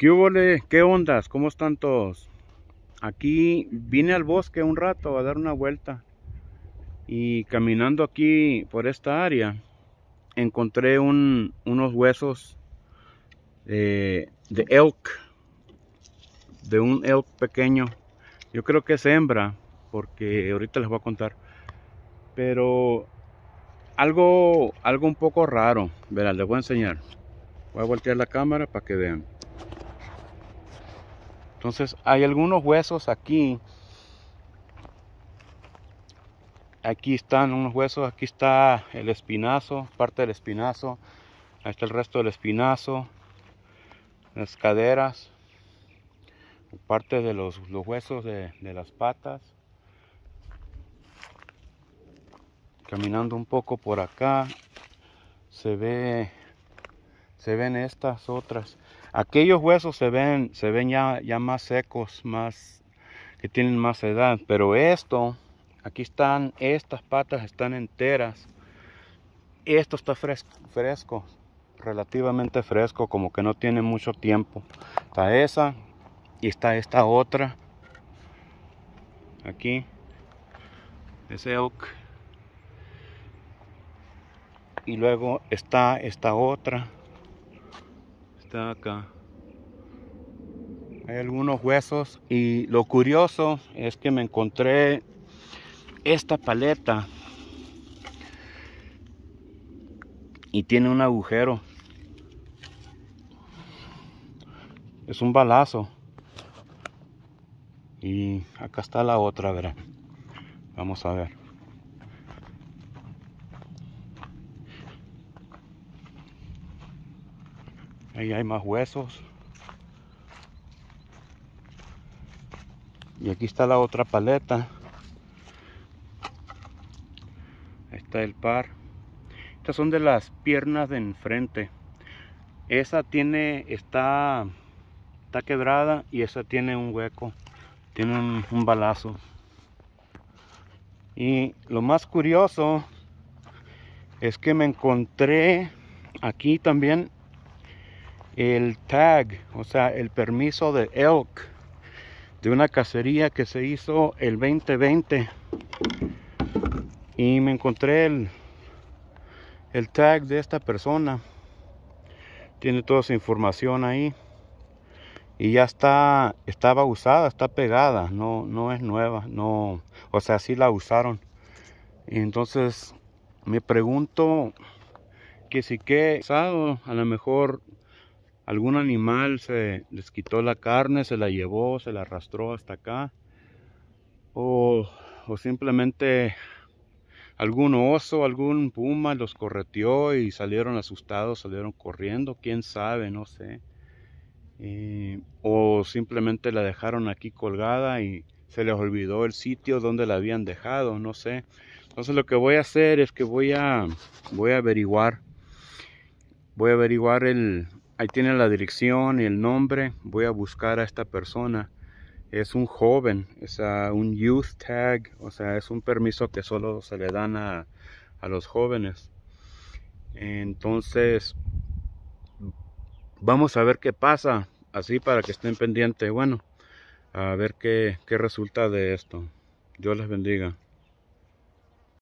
¿Qué ¿Qué ondas? ¿Cómo están todos? Aquí vine al bosque un rato a dar una vuelta y caminando aquí por esta área encontré unos huesos de, eh, de elk, de un elk pequeño. Yo creo que es hembra porque ahorita les voy a contar. Pero algo, algo un poco raro. Verán, les voy a enseñar. Voy a voltear la cámara para que vean. Entonces hay algunos huesos aquí. Aquí están unos huesos, aquí está el espinazo, parte del espinazo. Ahí está el resto del espinazo, las caderas, parte de los, huesos de las patas. Caminando un poco por acá, se ve se ven estas otras. Aquellos huesos se ven, se ven ya, ya más secos, más que tienen más edad. Pero esto, aquí están, estas patas están enteras. Esto está fresco, fresco relativamente fresco, como que no tiene mucho tiempo. Está esa y está esta otra. Aquí, ese elk. Y luego está esta otra acá. Hay algunos huesos y lo curioso es que me encontré esta paleta y tiene un agujero. Es un balazo. Y acá está la otra, verán. Vamos a ver. Ahí hay más huesos. Y aquí está la otra paleta. está el par. Estas son de las piernas de enfrente. Esa tiene, está, está quebrada y esa tiene un hueco. Tiene un, un balazo. Y lo más curioso es que me encontré aquí también el tag, o sea, el permiso de elk de una cacería que se hizo el 2020 y me encontré el, el tag de esta persona. Tiene toda su información ahí y ya está estaba usada, está pegada, no no es nueva, no, o sea, sí la usaron. entonces me pregunto que si que usado, a lo mejor algún animal se les quitó la carne, se la llevó, se la arrastró hasta acá. O, o simplemente algún oso, algún puma los correteó y salieron asustados, salieron corriendo, quién sabe, no sé. o simplemente la dejaron aquí colgada y se les olvidó el sitio donde la habían dejado, no sé. Entonces lo que voy a hacer es que voy a, voy a averiguar, voy a averiguar el, Ahí tiene la dirección, y el nombre. Voy a buscar a esta persona. Es un joven, es un youth tag, o sea, es un permiso que solo se le dan a, los jóvenes. Entonces, vamos a ver qué pasa, así para que estén pendientes. Bueno, a ver qué, qué resulta de esto. Dios les bendiga.